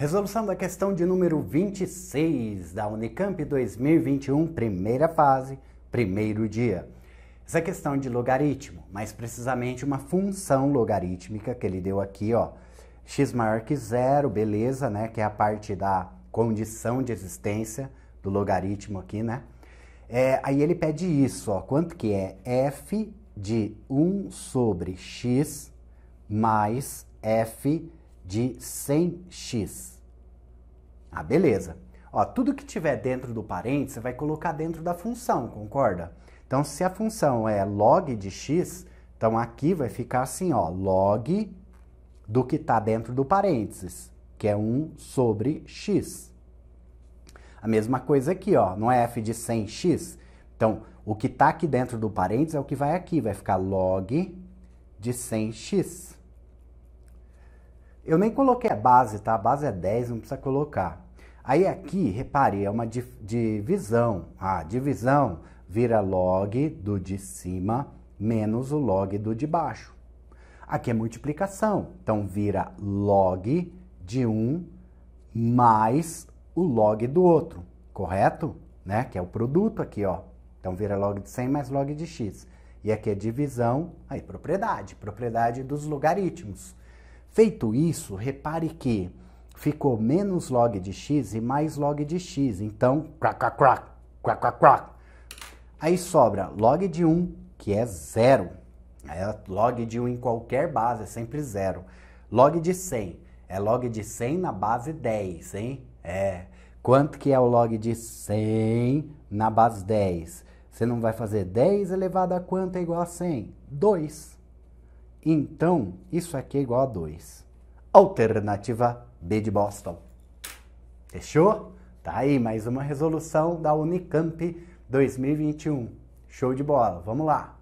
Resolução da questão de número 26 da Unicamp 2021, primeira fase, primeiro dia. Essa é questão de logaritmo, mais precisamente uma função logarítmica que ele deu aqui, ó. x maior que zero, beleza, né? Que é a parte da condição de existência do logaritmo aqui, né? É, aí ele pede isso, ó. Quanto que é f de 1 sobre x mais f de 100x. Ah, beleza. Ó, tudo que tiver dentro do parênteses, você vai colocar dentro da função, concorda? Então, se a função é log de x, então aqui vai ficar assim, ó, log do que está dentro do parênteses, que é 1 sobre x. A mesma coisa aqui, ó, não é f de 100x? Então, o que está aqui dentro do parênteses é o que vai aqui, vai ficar log de 100x. Eu nem coloquei a base, tá? A base é 10, não precisa colocar. Aí aqui, repare, é uma divisão. A divisão vira log do de cima menos o log do de baixo. Aqui é multiplicação, então vira log de um mais o log do outro, correto? Né? Que é o produto aqui, ó. Então vira log de 100 mais log de x. E aqui é divisão, aí propriedade, propriedade dos logaritmos. Feito isso, repare que ficou menos log de x e mais log de x. Então, crac, crac, crac, crac, crac, Aí sobra log de 1, que é zero. É log de 1 em qualquer base, é sempre zero. Log de 100, é log de 100 na base 10, hein? É. Quanto que é o log de 100 na base 10? Você não vai fazer 10 elevado a quanto é igual a 100? 2. Então, isso aqui é igual a 2. Alternativa B de Boston. Fechou? Tá aí mais uma resolução da Unicamp 2021. Show de bola, vamos lá!